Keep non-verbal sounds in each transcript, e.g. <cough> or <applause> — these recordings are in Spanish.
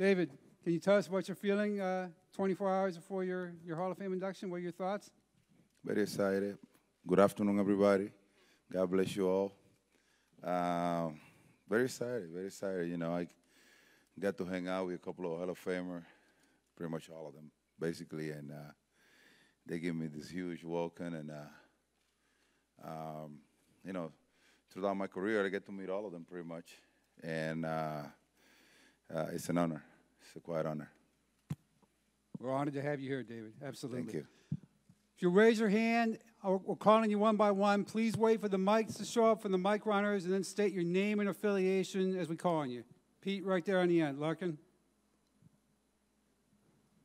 David, can you tell us what you're feeling uh, 24 hours before your, your Hall of Fame induction? What are your thoughts? Very excited. Good afternoon, everybody. God bless you all. Um, very excited, very excited. You know, I got to hang out with a couple of Hall of Famers. pretty much all of them, basically, and uh, they give me this huge welcome. And, uh, um, you know, throughout my career, I get to meet all of them pretty much. And uh, uh it's an honor. It's a quiet honor. We're honored to have you here, David. Absolutely. Thank you. If you raise your hand, uh, we're calling you one by one. Please wait for the mics to show up from the mic runners and then state your name and affiliation as we call on you. Pete, right there on the end. Larkin.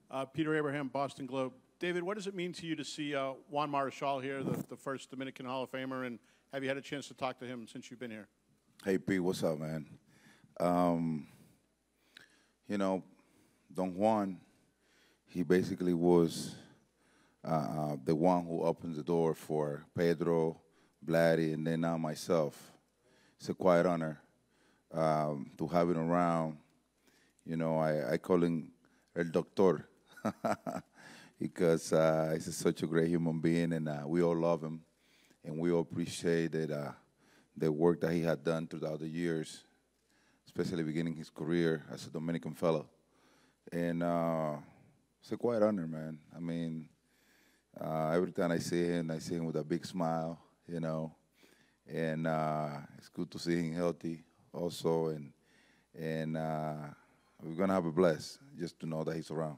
Uh, Peter Abraham, Boston Globe. David, what does it mean to you to see uh, Juan Marichal here, the, the first Dominican Hall of Famer, and have you had a chance to talk to him since you've been here? Hey, Pete, what's up, man? Um, you know, Don Juan, he basically was uh, uh, the one who opened the door for Pedro, Blatty, and then now myself. It's a quiet honor um, to have it around. You know, I, I call him El Doctor <laughs> because uh, he's such a great human being, and uh, we all love him, and we all appreciate that, uh, the work that he had done throughout the years especially beginning his career as a Dominican fellow. And uh, it's a quiet honor, man. I mean, uh, every time I see him, I see him with a big smile, you know. And uh, it's good to see him healthy also. And, and uh, we're going to have a bless just to know that he's around.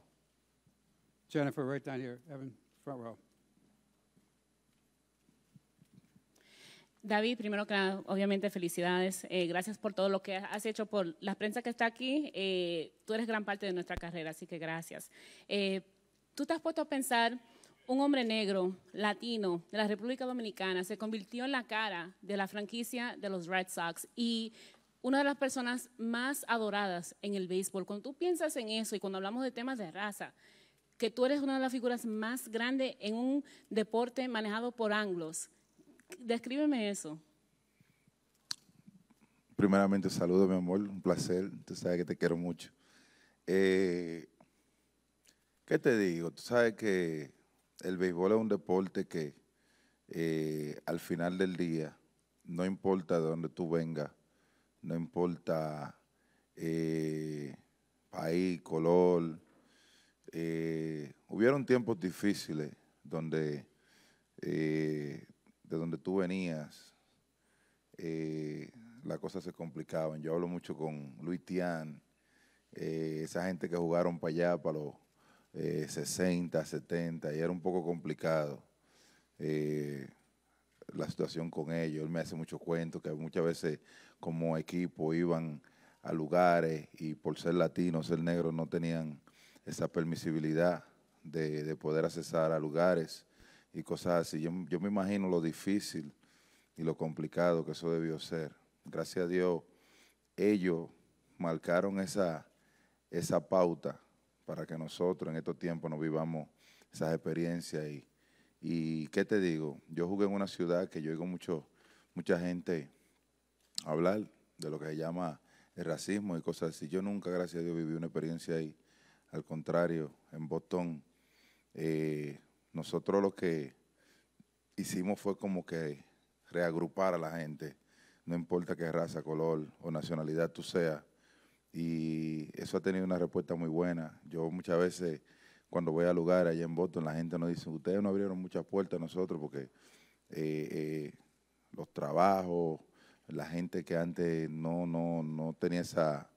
Jennifer, right down here, Evan, front row. David, primero que nada, obviamente felicidades. Eh, gracias por todo lo que has hecho por la prensa que está aquí. Eh, tú eres gran parte de nuestra carrera, así que gracias. Eh, tú te has puesto a pensar, un hombre negro, latino, de la República Dominicana, se convirtió en la cara de la franquicia de los Red Sox y una de las personas más adoradas en el béisbol. Cuando tú piensas en eso y cuando hablamos de temas de raza, que tú eres una de las figuras más grandes en un deporte manejado por anglos, Descríbeme eso. Primeramente, saludo, mi amor, un placer. Tú sabes que te quiero mucho. Eh, ¿Qué te digo? Tú sabes que el béisbol es un deporte que eh, al final del día, no importa de dónde tú vengas, no importa eh, país, color, hubieron tiempos difíciles donde eh, de donde tú venías, eh, las cosas se complicaban. Yo hablo mucho con Luis Tian, eh, esa gente que jugaron para allá, para los 60, eh, 70, y era un poco complicado la situación con ellos. Él me hace muchos cuentos que muchas veces como equipo iban a lugares y por ser latinos, ser negro, no tenían esa permisibilidad de, de poder accesar a lugares y cosas así. Yo, me imagino lo difícil y lo complicado que eso debió ser. Gracias a Dios, ellos marcaron esa, esa pauta para que nosotros en estos tiempos no vivamos esas experiencias. Y, y qué te digo, yo jugué en una ciudad que yo oigo mucho, mucha gente hablar de lo que se llama el racismo y cosas así. Yo nunca, gracias a Dios, viví una experiencia ahí. Al contrario, en Botón eh, nosotros lo que hicimos fue como que reagrupar a la gente, no importa qué raza, color o nacionalidad tú seas. Y eso ha tenido una respuesta muy buena. Yo muchas veces cuando voy a lugares allá en Boston, la gente nos dice, ustedes no abrieron muchas puertas a nosotros porque eh, eh, los trabajos, la gente que antes no, no, no tenía esa,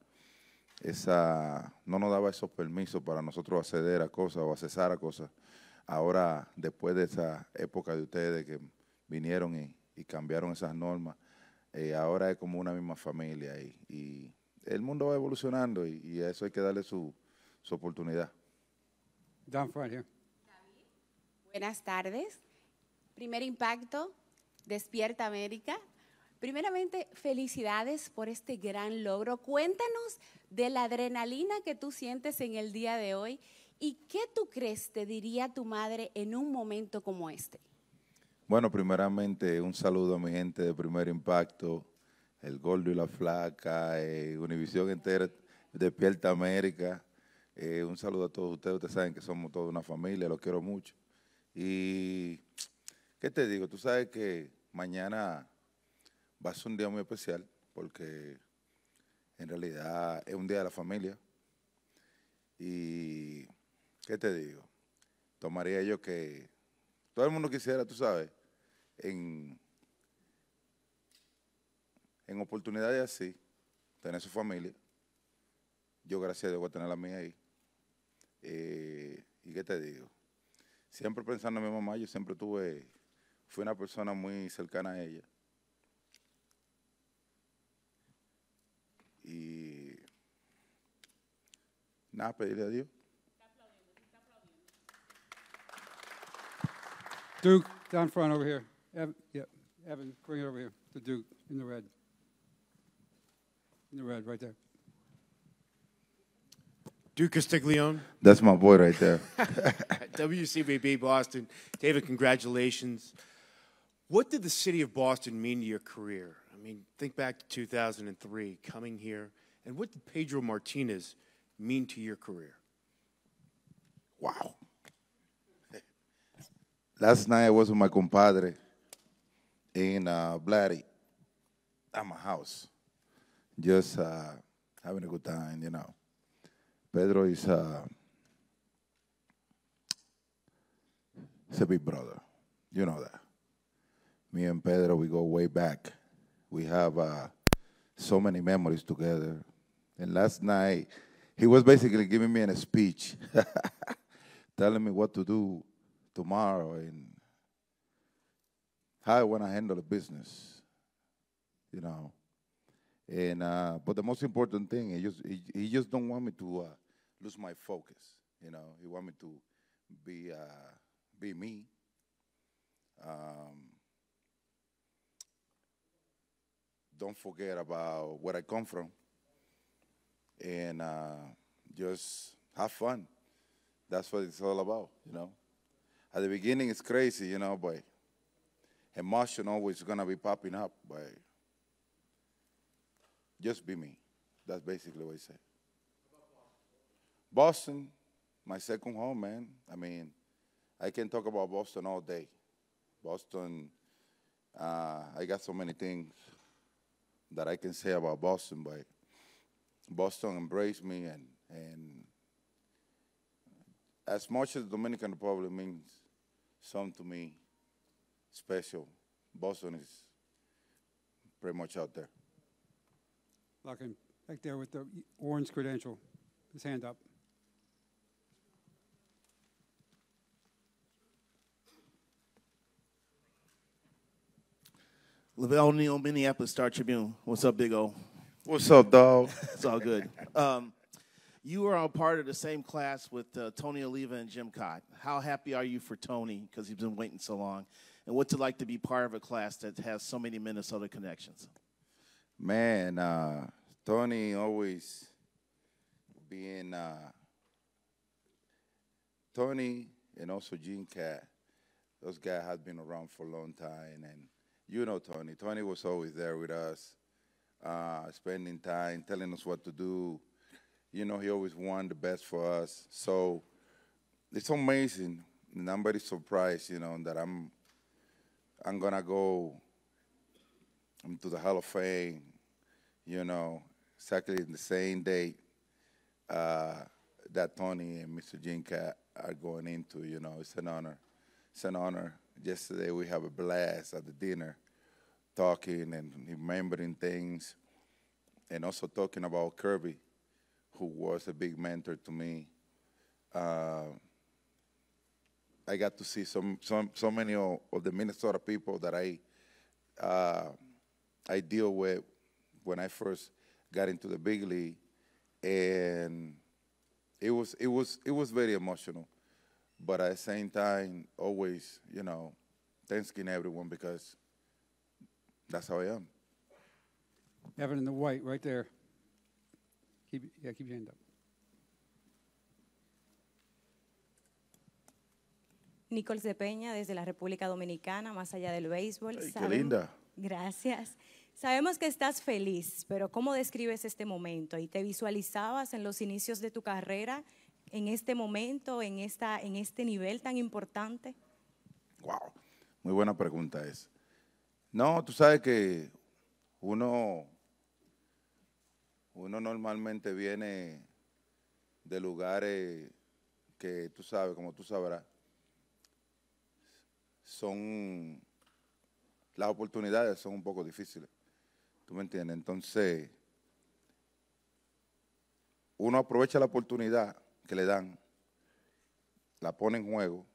esa, no nos daba esos permisos para nosotros acceder a cosas o accesar a cosas ahora después de esa época de ustedes que vinieron y, cambiaron esas normas, eh, ahora es como una misma familia y, el mundo va evolucionando y, a eso hay que darle su, oportunidad. Dan buenas tardes. Primer impacto, Despierta América. Primeramente, felicidades por este gran logro. Cuéntanos de la adrenalina que tú sientes en el día de hoy ¿Y qué tú crees te diría tu madre en un momento como este? Bueno, primeramente un saludo a mi gente de Primer Impacto, El Gordo y la Flaca, eh, Univisión entera, Despierta América. Eh, un saludo a todos ustedes, ustedes saben que somos toda una familia, los quiero mucho. Y, ¿qué te digo? Tú sabes que mañana va a ser un día muy especial porque en realidad es un día de la familia. Y ¿Qué te digo? Tomaría yo que todo el mundo quisiera, tú sabes, en, en oportunidades así, tener su familia. Yo, gracias a Dios, voy a tener la mía ahí. Eh, ¿Y qué te digo? Siempre pensando en mi mamá, yo siempre tuve, fui una persona muy cercana a ella. Y nada, pedirle a Dios Duke, down front over here. Evan, yeah, Evan, bring it over here. The Duke in the red. In the red, right there. Duke Castiglione. That's my boy right there. <laughs> WCBB Boston. David, congratulations. What did the city of Boston mean to your career? I mean, think back to 2003, coming here, and what did Pedro Martinez mean to your career? Wow. Last night I was with my compadre in uh, Blatty at my house, just uh, having a good time, you know. Pedro is uh, a big brother, you know that. Me and Pedro, we go way back. We have uh, so many memories together. And last night, he was basically giving me a speech, <laughs> telling me what to do tomorrow and how I want to handle the business, you know. And uh, but the most important thing, he just he, he just don't want me to uh, lose my focus, you know. He want me to be uh, be me. Um, don't forget about where I come from, and uh, just have fun. That's what it's all about, you know at the beginning it's crazy, you know, but emotion always gonna be popping up, but just be me. That's basically what I said. Boston, my second home, man. I mean, I can talk about Boston all day. Boston, uh, I got so many things that I can say about Boston, but Boston embraced me and and as much as Dominican Republic means some to me special. Boston is pretty much out there. Lock him back there with the orange credential, his hand up. Lavelle Neal, Minneapolis Star Tribune. What's up, Big O? What's up, dog? it's all good. Um, you are a part of the same class with uh, Tony Oliva and Jim Cott. How happy are you for Tony because he's been waiting so long? And what's it like to be part of a class that has so many Minnesota connections? Man, uh, Tony always being uh, Tony and also Gene Cat. Those guys have been around for a long time, and you know Tony. Tony was always there with us, uh, spending time, telling us what to do you know, he always wanted the best for us. So it's amazing. Nobody's surprised, you know, that I'm I'm gonna go into the Hall of Fame, you know, exactly in the same day uh, that Tony and Mr. Jinka are going into, you know, it's an honor. It's an honor. Yesterday we have a blast at the dinner talking and remembering things and also talking about Kirby who was a big mentor to me. Uh, I got to see some, some, so many of, of the Minnesota people that I, uh, I deal with when I first got into the big league, and it was, it was, it was very emotional. But at the same time, always, you know, thanking everyone because that's how I am. Evan in the white, right there. Y aquí viene. desde la República Dominicana, más allá del béisbol. qué linda. Gracias. Sabemos que estás feliz, pero ¿cómo describes este momento? ¿Y te visualizabas en los inicios de tu carrera, en este momento, en, esta, en este nivel tan importante? Wow, muy buena pregunta es. No, tú sabes que uno uno normalmente viene de lugares que tú sabes, como tú sabrás, son las oportunidades son un poco difíciles. ¿Tú me entiendes? Entonces, uno aprovecha la oportunidad que le dan, la pone en juego.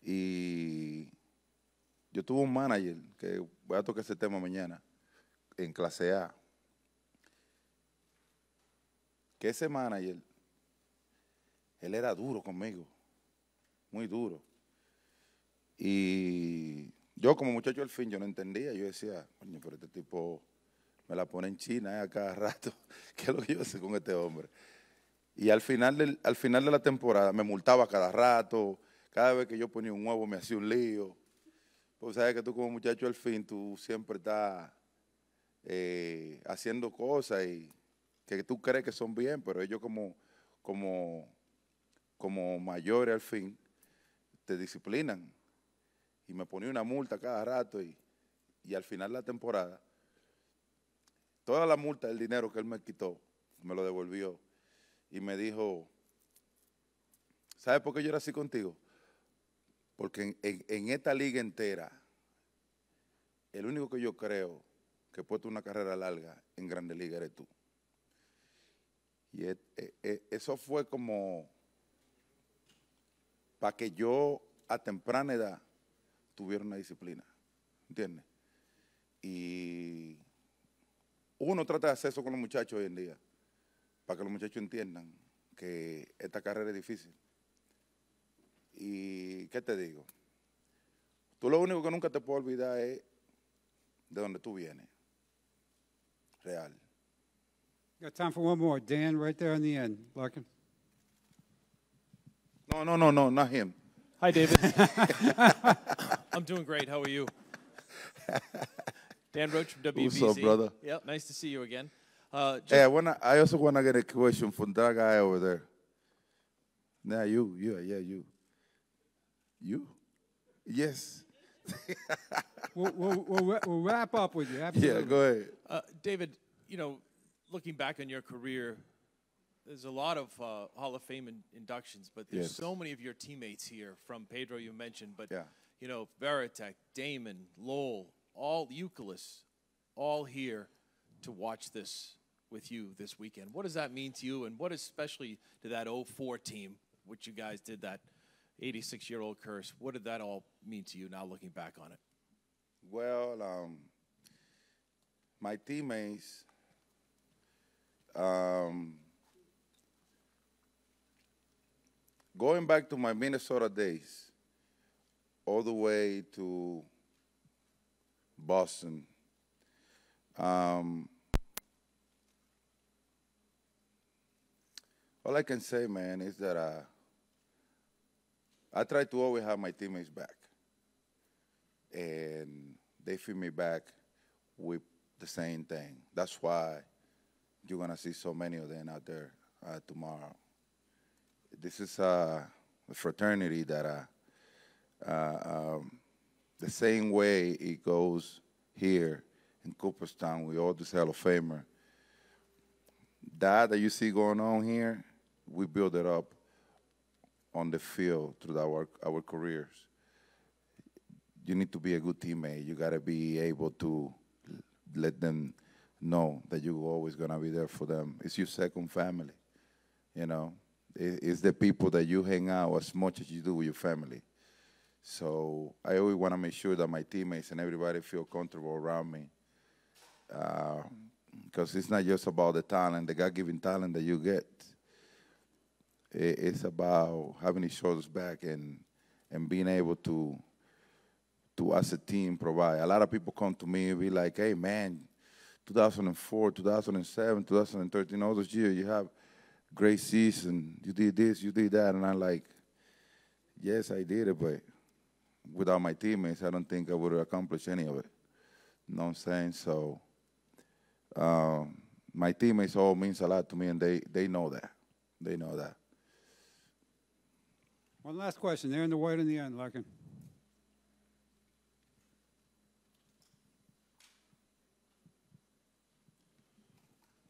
Y yo tuve un manager, que voy a tocar ese tema mañana, en clase A, que ese manager, él era duro conmigo, muy duro. Y yo como muchacho al fin, yo no entendía, yo decía, coño, pero este tipo me la pone en China eh, a cada <laughs> rato, ¿qué es lo que yo sé con este hombre? Y al final, al final de la temporada me multaba cada rato, cada vez que yo ponía un huevo me hacía un lío. pues sabes que tú como muchacho al fin, tú siempre estás eh, haciendo cosas y que tú crees que son bien, pero ellos como, como, como mayores al fin, te disciplinan. Y me ponía una multa cada rato y, al final de la temporada, toda la multa del dinero que él me quitó, me lo devolvió y me dijo, ¿sabes por qué yo era así contigo? Porque en, esta liga entera, el único que yo creo que he puesto una carrera larga en Grande Liga eres tú. Y eh, eh, eso fue como para que yo a temprana edad tuviera una disciplina, ¿entiendes? Y uno trata de hacer eso con los muchachos hoy en día, para que los muchachos entiendan que esta carrera es difícil. Y qué te digo, tú lo único que nunca te puedo olvidar es de dónde tú vienes, real. Got time for one more. Dan, right there on the end. Larkin. No, no, no, no, not him. Hi, David. <laughs> <laughs> I'm doing great. How are you? Dan Roach from WBC. What's up, brother? Yep, nice to see you again. Uh, hey, I, wanna, I also want to get a question from that guy over there. Nah, you, you, yeah, you. You? Yes. we'll, we'll, we'll, we'll, wrap up with you. <laughs> Absolutely. Yeah, go ahead. Uh, David, you know, looking back on your career, there's a lot of uh, Hall of Fame in- inductions, but there's yes. so many of your teammates here from Pedro you mentioned, but yeah. you know Veritek, Damon, Lowell, all Euclid, all here to watch this with you this weekend. What does that mean to you, and what especially to that 04 team, which you guys did that 86 year old curse? What did that all mean to you now looking back on it? Well, um, my teammates um, going back to my Minnesota days, all the way to Boston, um, all I can say, man, is that uh, I try to always have my teammates back. And they feed me back with the same thing. That's why you're gonna see so many of them out there uh, tomorrow. This is uh, a fraternity that, uh, uh, um, the same way it goes here in Cooperstown with all this Hall of Famer, that that you see going on here, we build it up on the field through our our careers. You need to be a good teammate. You gotta be able to let them know that you're always going to be there for them. It's your second family, you know. It's the people that you hang out as much as you do with your family. So I always want to make sure that my teammates and everybody feel comfortable around me. Because uh, it's not just about the talent, the God-given talent that you get. It's about having your shoulders back and, and being able to, to, as a team, provide. A lot of people come to me and be like, hey, man, 2004, 2007, 2013, all those years, you have great season. You did this, you did that, and I'm like, yes, I did it, but without my teammates, I don't think I would have accomplished any of it. You know what I'm saying? So um, my teammates all means a lot to me, and they, they know that. They know that. One last question. They're in the white in the end, Larkin.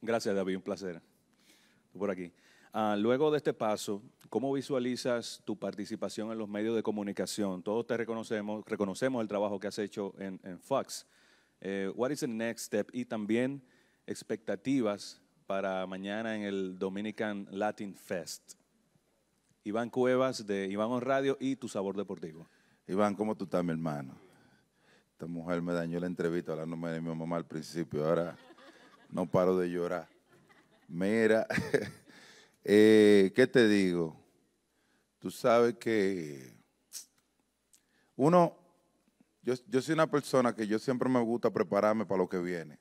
Gracias, David, un placer. Por aquí. Ah, luego de este paso, ¿cómo visualizas tu participación en los medios de comunicación? Todos te reconocemos, reconocemos el trabajo que has hecho en, Fox. Eh, what is the next step? Y también expectativas para mañana en el Dominican Latin Fest. Iván Cuevas de Iván On Radio y Tu Sabor Deportivo. Iván, ¿cómo tú estás, mi hermano? Esta mujer me dañó la entrevista hablándome de mi mamá al principio. Ahora no paro de llorar. Mira, <laughs> eh, ¿qué te digo? Tú sabes que uno, yo, soy una persona que yo siempre me gusta prepararme para lo que viene.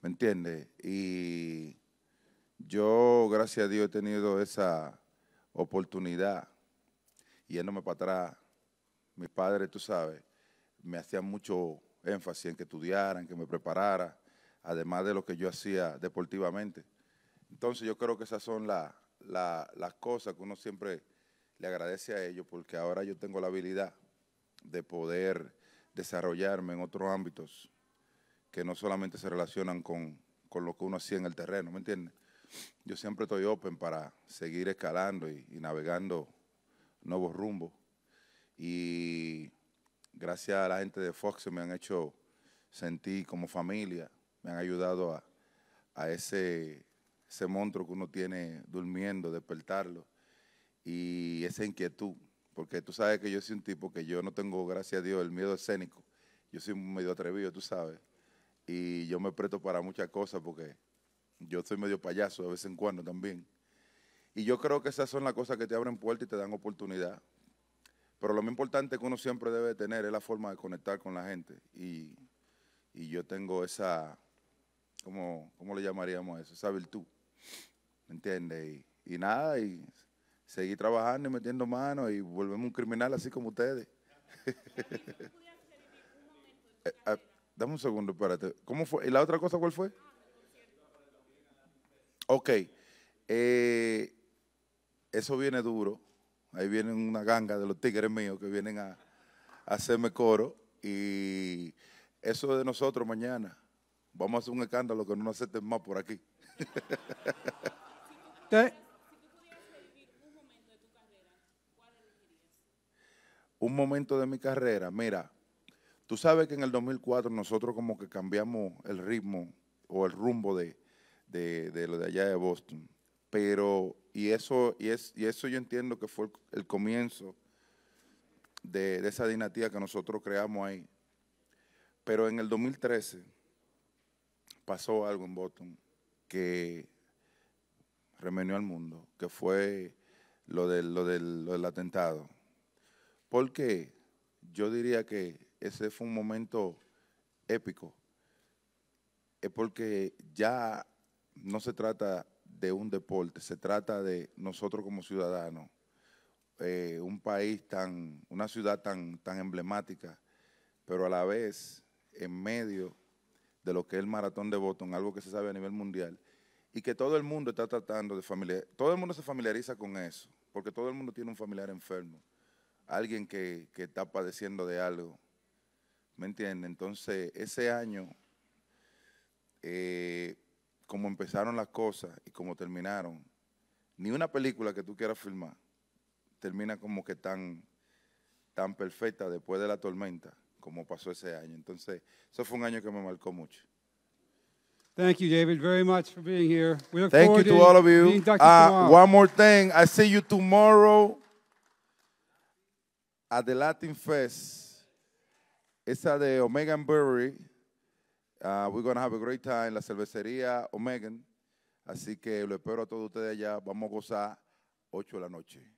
¿Me entiendes? Y yo, gracias a Dios, he tenido esa oportunidad yéndome para atrás. Mi padre, tú sabes, me hacían mucho énfasis en que estudiaran, que me preparara además de lo que yo hacía deportivamente. Entonces yo creo que esas son las cosas que uno siempre le agradece a ellos porque ahora yo tengo la habilidad de poder desarrollarme en otros ámbitos que no solamente se relacionan con, lo que uno hacía en el terreno, ¿me entiendes? Yo siempre estoy open para seguir escalando y, navegando nuevos rumbos. Y gracias a la gente de Fox se me han hecho sentir como familia me han ayudado a, ese, ese monstruo que uno tiene durmiendo, despertarlo y esa inquietud, porque tú sabes que yo soy un tipo que yo no tengo, gracias a Dios, el miedo escénico. Yo soy medio atrevido, tú sabes, y yo me presto para muchas cosas porque yo soy medio payaso de vez en cuando también. Y yo creo que esas son las cosas que te abren puertas y te dan oportunidad. Pero lo más importante que uno siempre debe tener es la forma de conectar con la gente. y yo tengo esa, ¿cómo, cómo le llamaríamos eso? Esa virtud. ¿Me entiendes? Y, nada, y seguir trabajando y metiendo manos y volvemos un criminal así como ustedes. <laughs> Eh, ah, dame un segundo, espérate. ¿Cómo fue? ¿Y la otra cosa cuál fue? Ok. Eh, eso viene duro. Ahí viene una ganga de los tigres míos que vienen a hacerme coro. Y eso de nosotros mañana vamos a hacer un escándalo que no nos acepten más por aquí. <laughs> Un momento de mi carrera, mira, tú sabes que en el 2004 nosotros como que cambiamos el ritmo o el rumbo de, de, lo de allá de Boston, pero, y eso, y, es, y eso yo entiendo que fue el, comienzo de, de esa dinastía que nosotros creamos ahí, pero en el 2013 pasó algo en Boston que remenió al mundo, que fue lo del, lo del, atentado. Porque yo diría que ese fue un momento épico. Es porque ya no se trata de un deporte, se trata de nosotros como ciudadanos. Eh, un país tan, una ciudad tan, tan emblemática, pero a la vez en medio de lo que es el maratón de Botón, algo que se sabe a nivel mundial, y que todo el mundo está tratando de familiar, todo el mundo se familiariza con eso, porque todo el mundo tiene un familiar enfermo, alguien que, está padeciendo de algo, ¿me entienden? Entonces, ese año, eh, como empezaron las cosas y como terminaron, ni una película que tú quieras filmar termina como que tan, tan perfecta después de la tormenta como pasó ese año. Entonces, eso fue un año que me marcó mucho. Thank you, David, very much for being here. We look Thank you to, all of you. Uh, one more thing. I see you tomorrow at the Latin Fest. Esa de Omega Brewery. Ah, we're going to have a great time. La cervecería Omega. Así que lo espero a todos ustedes allá. Vamos a gozar 8 de la noche.